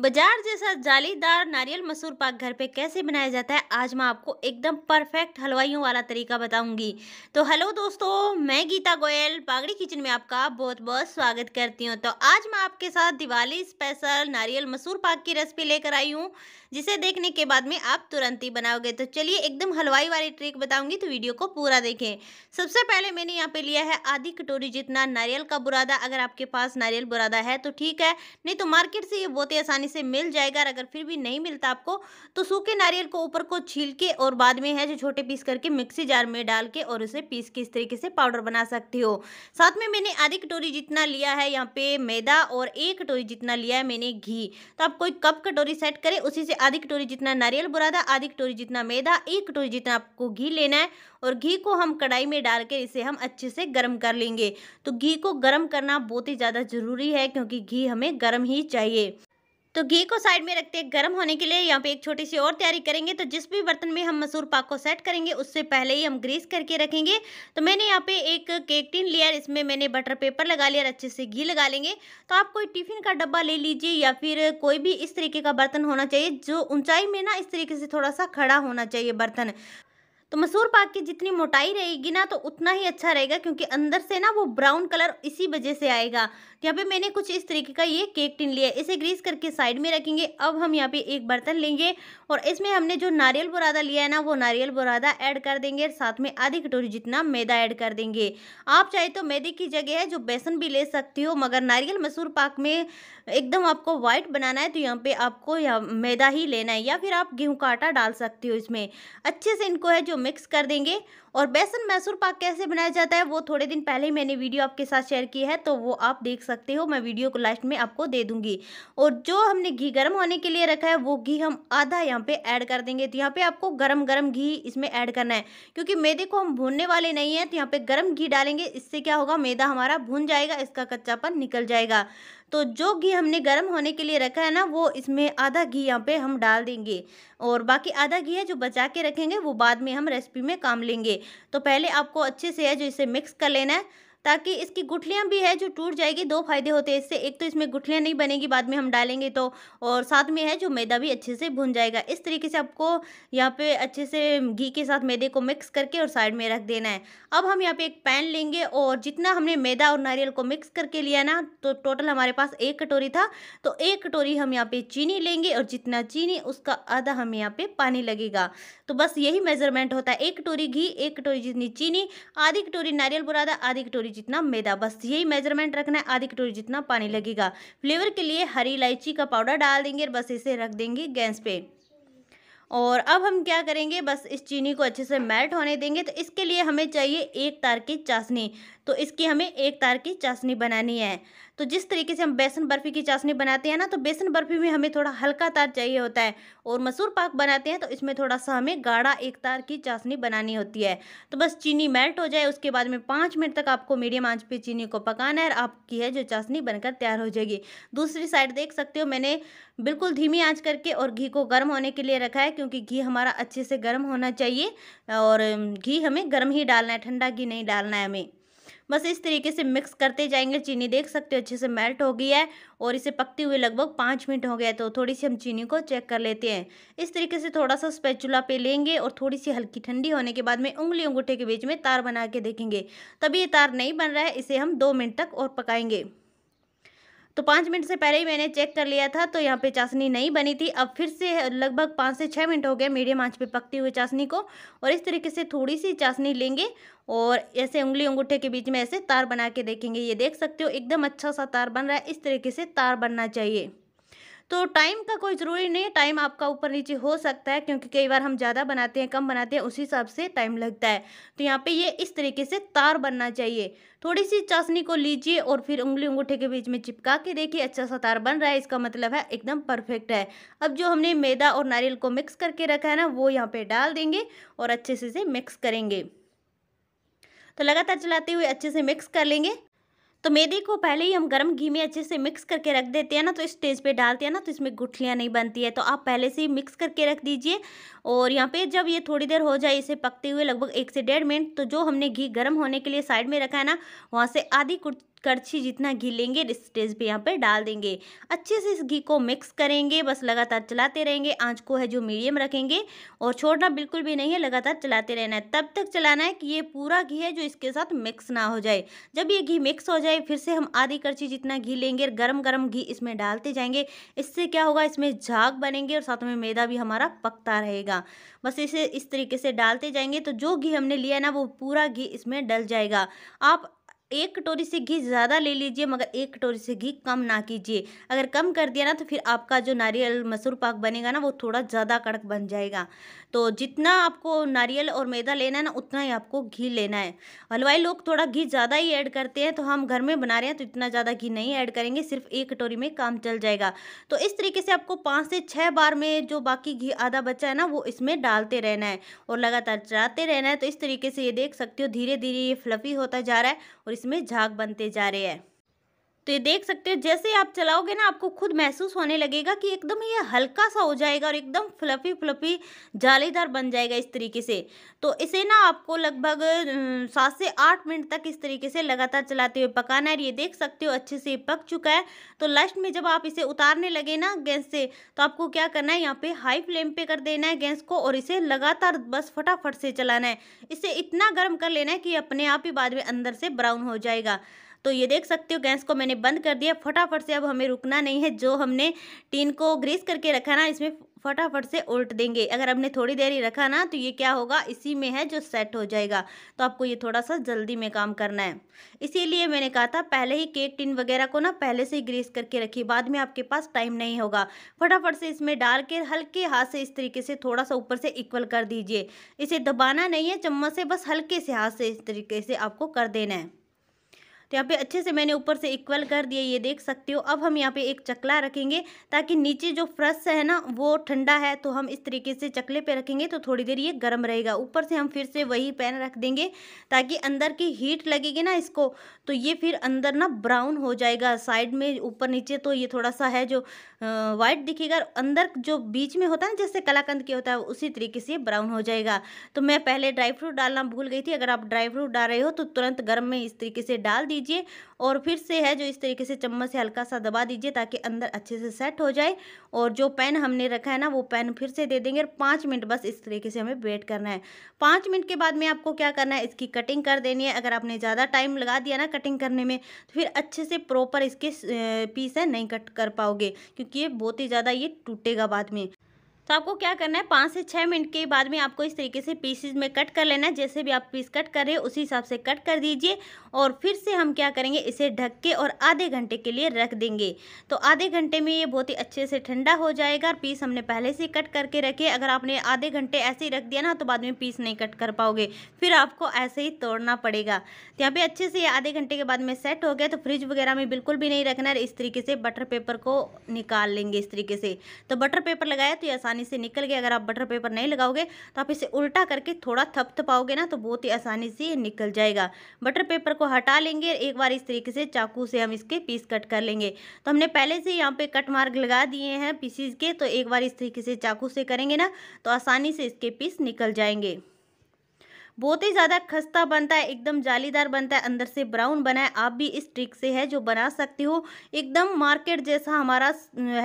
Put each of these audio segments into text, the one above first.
बाजार जैसा जालीदार नारियल मसूर पाक घर पे कैसे बनाया जाता है आज मैं आपको एकदम परफेक्ट हलवाइयों वाला तरीका बताऊंगी तो हेलो दोस्तों मैं गीता गोयल पागड़ी किचन में आपका बहुत बहुत स्वागत करती हूँ तो आज मैं आपके साथ दिवाली स्पेशल नारियल मसूर पाक की रेसिपी लेकर आई हूँ जिसे देखने के बाद में आप तुरंत ही बनाओगे तो चलिए एकदम हलवाई वाली ट्रिक बताऊँगी तो वीडियो को पूरा देखें सबसे पहले मैंने यहाँ पे लिया है आधी कटोरी जितना नारियल का बुरादा अगर आपके पास नारियल बुरादा है तो ठीक है नहीं तो मार्केट से ये बहुत ही आसानी आसानी से मिल जाएगा और अगर फिर भी नहीं मिलता आपको तो सूखे नारियल को ऊपर को छील के और बाद में है जो छोटे पीस करके मिक्सी जार में डाल के और उसे पीस के इस तरीके से पाउडर बना सकती हो साथ में मैंने आधी कटोरी जितना लिया है यहाँ पे मैदा और एक कटोरी जितना लिया है मैंने घी तो आप कोई कप कटोरी सेट करें उसी से आधी कटोरी जितना नारियल बुरादा आधी कटोरी जितना मैदा एक कटोरी जितना आपको घी लेना है और घी को हम कढ़ाई में डाल के इसे हम अच्छे से गर्म कर लेंगे तो घी को गर्म करना बहुत ही ज़्यादा ज़रूरी है क्योंकि घी हमें गर्म ही चाहिए तो घी को साइड में रखते हैं गर्म होने के लिए यहाँ पे एक छोटी सी और तैयारी करेंगे तो जिस भी बर्तन में हम मसूर पाक को सेट करेंगे उससे पहले ही हम ग्रीस करके रखेंगे तो मैंने यहाँ पे एक केक टिन लिया इसमें मैंने बटर पेपर लगा लिया अच्छे से घी लगा लेंगे तो आप कोई टिफिन का डब्बा ले लीजिए या फिर कोई भी इस तरीके का बर्तन होना चाहिए जो ऊंचाई में ना इस तरीके से थोड़ा सा खड़ा होना चाहिए बर्तन तो मसूर पाक की जितनी मोटाई रहेगी ना तो उतना ही अच्छा रहेगा क्योंकि अंदर से ना वो ब्राउन कलर इसी वजह से आएगा तो यहाँ पे मैंने कुछ इस तरीके का ये केक टिन लिया इसे ग्रीस करके साइड में रखेंगे अब हम यहाँ पे एक बर्तन लेंगे और इसमें हमने जो नारियल बुरादा लिया है ना वो नारियल बुरादा ऐड कर देंगे और साथ में आधी कटोरी जितना मैदा ऐड कर देंगे आप चाहे तो मैदे की जगह है जो बेसन भी ले सकती हो मगर नारियल मसूर पाक में एकदम आपको व्हाइट बनाना है तो यहाँ पे आपको मैदा ही लेना है या फिर आप गेहूँ का आटा डाल सकती हो इसमें अच्छे से इनको है जो मिक्स कर देंगे और बेसन मैसूर पाक कैसे बनाया जाता है वो थोड़े दिन पहले ही मैंने वीडियो आपके साथ शेयर की है तो वो आप देख सकते हो मैं वीडियो को लास्ट में आपको दे दूँगी और जो हमने घी गर्म होने के लिए रखा है वो घी हम आधा यहाँ पे ऐड कर देंगे तो यहाँ पे आपको गर्म गर्म घी इसमें ऐड करना है क्योंकि मैदे को हम भूनने वाले नहीं हैं तो यहाँ पे गर्म घी डालेंगे इससे क्या होगा मैदा हमारा भून जाएगा इसका कच्चापन निकल जाएगा तो जो घी हमने गर्म होने के लिए रखा है ना वो इसमें आधा घी यहाँ पे हम डाल देंगे और बाकी आधा घी है जो बचा के रखेंगे वो बाद में हम रेसिपी में काम लेंगे तो पहले आपको अच्छे से है जो इसे मिक्स कर लेना है ताकि इसकी गुठलियाँ भी है जो टूट जाएगी दो फायदे होते हैं इससे एक तो इसमें गुठलियाँ नहीं बनेगी बाद में हम डालेंगे तो और साथ में है जो मैदा भी अच्छे से भुन जाएगा इस तरीके से आपको यहाँ पे अच्छे से घी के साथ मैदे को मिक्स करके और साइड में रख देना है अब हम यहाँ पे एक पैन लेंगे और जितना हमने मैदा और नारियल को मिक्स करके लिया ना तो टोटल हमारे पास एक कटोरी था तो एक कटोरी हम यहाँ पे चीनी लेंगे और जितना चीनी उसका आधा हमें यहाँ पे पानी लगेगा तो बस यही मेजरमेंट होता है एक कटोरी घी एक कटोरी जितनी चीनी आधी कटोरी नारियल बुरादा आधी कटोरी जितना मैदा बस यही मेजरमेंट रखना है आधी कटोरी जितना पानी लगेगा फ्लेवर के लिए हरी इलायची का पाउडर डाल देंगे और बस इसे रख देंगे गैस पे और अब हम क्या करेंगे बस इस चीनी को अच्छे से मेल्ट होने देंगे तो इसके लिए हमें चाहिए एक तार की चाशनी तो इसकी हमें एक तार की चाशनी बनानी है तो जिस तरीके से हम बेसन बर्फ़ी की चाशनी बनाते हैं ना तो बेसन बर्फ़ी में हमें थोड़ा हल्का तार चाहिए होता है और मसूर पाक बनाते हैं तो इसमें थोड़ा सा हमें गाढ़ा एक तार की चाशनी बनानी होती है तो बस चीनी मेल्ट हो जाए उसके बाद में पाँच मिनट तक आपको मीडियम आंच पे चीनी को पकाना है और आपकी है जो चाशनी बनकर तैयार हो जाएगी दूसरी साइड देख सकते हो मैंने बिल्कुल धीमी आँच करके और घी को गर्म होने के लिए रखा है क्योंकि घी हमारा अच्छे से गर्म होना चाहिए और घी हमें गर्म ही डालना है ठंडा घी नहीं डालना है हमें बस इस तरीके से मिक्स करते जाएंगे चीनी देख सकते हो अच्छे से मेल्ट हो गई है और इसे पकते हुए लगभग पाँच मिनट हो गया तो थोड़ी सी हम चीनी को चेक कर लेते हैं इस तरीके से थोड़ा सा स्पैचुला पे लेंगे और थोड़ी सी हल्की ठंडी होने के बाद में उंगली अंगूठे के बीच में तार बना के देखेंगे तभी ये तार नहीं बन रहा है इसे हम दो मिनट तक और पकाएंगे तो पाँच मिनट से पहले ही मैंने चेक कर लिया था तो यहाँ पे चाशनी नहीं बनी थी अब फिर से लगभग पाँच से छः मिनट हो गए मीडियम आंच पे पकती हुई चाशनी को और इस तरीके से थोड़ी सी चाशनी लेंगे और ऐसे उंगली अंगूठे के बीच में ऐसे तार बना के देखेंगे ये देख सकते हो एकदम अच्छा सा तार बन रहा है इस तरीके से तार बनना चाहिए तो टाइम का कोई ज़रूरी नहीं है टाइम आपका ऊपर नीचे हो सकता है क्योंकि कई बार हम ज़्यादा बनाते हैं कम बनाते हैं उसी हिसाब से टाइम लगता है तो यहाँ पे ये इस तरीके से तार बनना चाहिए थोड़ी सी चाशनी को लीजिए और फिर उंगली अंगूठे के बीच में चिपका के देखिए अच्छा सा तार बन रहा है इसका मतलब है एकदम परफेक्ट है अब जो हमने मैदा और नारियल को मिक्स करके रखा है ना वो यहाँ पर डाल देंगे और अच्छे से इसे मिक्स करेंगे तो लगातार चलाते हुए अच्छे से मिक्स कर लेंगे तो मेथी को पहले ही हम गर्म घी में अच्छे से मिक्स करके रख देते हैं ना तो स्टेज पे डालते हैं ना तो इसमें गुठलियाँ नहीं बनती है तो आप पहले से ही मिक्स करके रख दीजिए और यहाँ पे जब ये थोड़ी देर हो जाए इसे पकते हुए लगभग एक से डेढ़ मिनट तो जो हमने घी गर्म होने के लिए साइड में रखा है ना वहाँ से आधी करछी जितना घी लेंगे स्टेज पे यहाँ पे डाल देंगे अच्छे से इस घी को मिक्स करेंगे बस लगातार चलाते रहेंगे आंच को है जो मीडियम रखेंगे और छोड़ना बिल्कुल भी नहीं है लगातार चलाते रहना है तब तक चलाना है कि ये पूरा घी है जो इसके साथ मिक्स ना हो जाए जब ये घी मिक्स हो जाए फिर से हम आधी करछी जितना घी लेंगे गर्म गर्म घी इसमें डालते जाएंगे इससे क्या होगा इसमें झाग बनेंगे और साथ में मैदा भी हमारा पकता रहेगा बस इसे इस तरीके से डालते जाएंगे तो जो घी हमने लिया ना वो पूरा घी इसमें डल जाएगा आप एक कटोरी से घी ज़्यादा ले लीजिए मगर एक कटोरी से घी कम ना कीजिए अगर कम कर दिया ना तो फिर आपका जो नारियल मसूर पाक बनेगा ना वो थोड़ा ज़्यादा कड़क बन जाएगा तो जितना आपको नारियल और मैदा लेना है ना उतना ही आपको घी लेना है हलवाई लोग थोड़ा घी ज़्यादा ही ऐड करते हैं तो हम घर में बना रहे हैं तो इतना ज़्यादा घी नहीं ऐड करेंगे सिर्फ एक कटोरी में काम चल जाएगा तो इस तरीके से आपको पाँच से छः बार में जो बाकी घी आधा बचा है ना वो इसमें डालते रहना है और लगातार चढ़ाते रहना है तो इस तरीके से ये देख सकते हो धीरे धीरे ये फ्लफ़ी होता जा रहा है और इसमें झाग बनते जा रहे हैं तो ये देख सकते हो जैसे आप चलाओगे ना आपको खुद महसूस होने लगेगा कि एकदम ये हल्का सा हो जाएगा और एकदम फ्लफी फ्लफी जालीदार बन जाएगा इस तरीके से तो इसे ना आपको लगभग सात से आठ मिनट तक इस तरीके से लगातार चलाते हुए पकाना है ये देख सकते हो अच्छे से पक चुका है तो लास्ट में जब आप इसे उतारने लगे ना गैस से तो आपको क्या करना है यहाँ पे हाई फ्लेम पे कर देना है गैस को और इसे लगातार बस फटाफट से चलाना है इसे इतना गर्म कर लेना है कि अपने आप ही बाद में अंदर से ब्राउन हो जाएगा तो ये देख सकते हो गैस को मैंने बंद कर दिया फटाफट से अब हमें रुकना नहीं है जो हमने टीन को ग्रीस करके रखा ना इसमें फटाफट से उल्ट देंगे अगर हमने थोड़ी देर ही रखा ना तो ये क्या होगा इसी में है जो सेट हो जाएगा तो आपको ये थोड़ा सा जल्दी में काम करना है इसीलिए मैंने कहा था पहले ही केक टिन वगैरह को ना पहले से ही ग्रीस करके रखिए बाद में आपके पास टाइम नहीं होगा फटाफट से इसमें डाल के हल्के हाथ से इस तरीके से थोड़ा सा ऊपर से इक्वल कर दीजिए इसे दबाना नहीं है चम्मच से बस हल्के से हाथ से इस तरीके से आपको कर देना है तो यहाँ पे अच्छे से मैंने ऊपर से इक्वल कर दिया ये देख सकते हो अब हम यहाँ पे एक चकला रखेंगे ताकि नीचे जो फ्रस है ना वो ठंडा है तो हम इस तरीके से चकले पे रखेंगे तो थोड़ी देर ये गर्म रहेगा ऊपर से हम फिर से वही पैन रख देंगे ताकि अंदर की हीट लगेगी ना इसको तो ये फिर अंदर ना ब्राउन हो जाएगा साइड में ऊपर नीचे तो ये थोड़ा सा है जो वाइट दिखेगा अंदर जो बीच में होता है ना जैसे कलाकंद के होता है उसी तरीके से ब्राउन हो जाएगा तो मैं पहले ड्राई फ्रूट डालना भूल गई थी अगर आप ड्राई फ्रूट डाल रहे हो तो तुरंत गर्म में इस तरीके से डाल दिए दीजिए और फिर से है जो इस तरीके से चम्मच से हल्का सा दबा दीजिए ताकि अंदर अच्छे से सेट हो जाए और जो पेन हमने रखा है ना वो पेन फिर से दे देंगे और पाँच मिनट बस इस तरीके से हमें वेट करना है पाँच मिनट के बाद में आपको क्या करना है इसकी कटिंग कर देनी है अगर आपने ज़्यादा टाइम लगा दिया ना कटिंग करने में तो फिर अच्छे से प्रॉपर इसके पीस है नहीं कट कर पाओगे क्योंकि ये बहुत ही ज़्यादा ये टूटेगा बाद में तो आपको क्या करना है पाँच से छः मिनट के बाद में आपको इस तरीके से पीसीज में कट कर लेना है जैसे भी आप पीस कट कर रहे हैं उसी हिसाब से कट कर दीजिए और फिर से हम क्या करेंगे इसे ढक के और आधे घंटे के लिए रख देंगे तो आधे घंटे में ये बहुत ही अच्छे से ठंडा हो जाएगा और पीस हमने पहले से कट करके रखे अगर आपने आधे घंटे ऐसे ही रख दिया ना तो बाद में पीस नहीं कट कर पाओगे फिर आपको ऐसे ही तोड़ना पड़ेगा तो यहाँ पर अच्छे से ये आधे घंटे के बाद में सेट हो गया तो फ्रिज वगैरह में बिल्कुल भी नहीं रखना है इस तरीके से बटर पेपर को निकाल लेंगे इस तरीके से तो बटर पेपर लगाया तो ये आसानी आसानी से निकल गया अगर आप बटर पेपर नहीं लगाओगे तो आप इसे उल्टा करके थोड़ा थप थपाओगे ना तो बहुत ही आसानी से ये निकल जाएगा बटर पेपर को हटा लेंगे एक बार इस तरीके से चाकू से हम इसके पीस कट कर लेंगे तो हमने पहले से यहाँ पे कट मार्ग लगा दिए हैं पीसीज के तो एक बार इस तरीके से चाकू से करेंगे ना तो आसानी से इसके पीस निकल जाएंगे बहुत ही ज़्यादा खस्ता बनता है एकदम जालीदार बनता है अंदर से ब्राउन बना है आप भी इस ट्रिक से है जो बना सकते हो एकदम मार्केट जैसा हमारा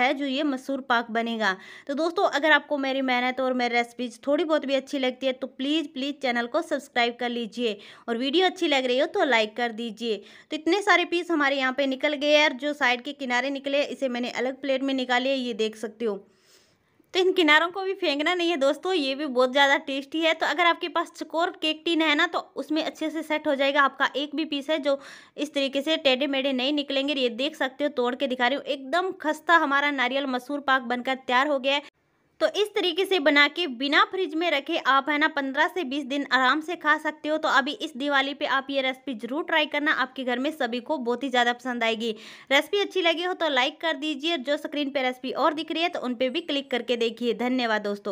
है जो ये मसूर पाक बनेगा तो दोस्तों अगर आपको मेरी मेहनत और मेरी रेसिपीज थोड़ी बहुत भी अच्छी लगती है तो प्लीज़ प्लीज़ चैनल को सब्सक्राइब कर लीजिए और वीडियो अच्छी लग रही हो तो लाइक कर दीजिए तो इतने सारे पीस हमारे यहाँ पे निकल गए और जो साइड के किनारे निकले इसे मैंने अलग प्लेट में निकाले ये देख सकते हो तो इन किनारों को भी फेंकना नहीं है दोस्तों ये भी बहुत ज़्यादा टेस्टी है तो अगर आपके पास चकोर केक टीन है ना तो उसमें अच्छे से सेट हो जाएगा आपका एक भी पीस है जो इस तरीके से टेढ़े मेढ़े नहीं निकलेंगे ये देख सकते हो तोड़ के दिखा रही हूँ एकदम खस्ता हमारा नारियल मसूर पाक बनकर तैयार हो गया है तो इस तरीके से बना के बिना फ्रिज में रखे आप है ना पंद्रह से बीस दिन आराम से खा सकते हो तो अभी इस दिवाली पे आप ये रेसिपी जरूर ट्राई करना आपके घर में सभी को बहुत ही ज़्यादा पसंद आएगी रेसिपी अच्छी लगी हो तो लाइक कर दीजिए और जो स्क्रीन पर रेसिपी और दिख रही है तो उन पर भी क्लिक करके देखिए धन्यवाद दोस्तों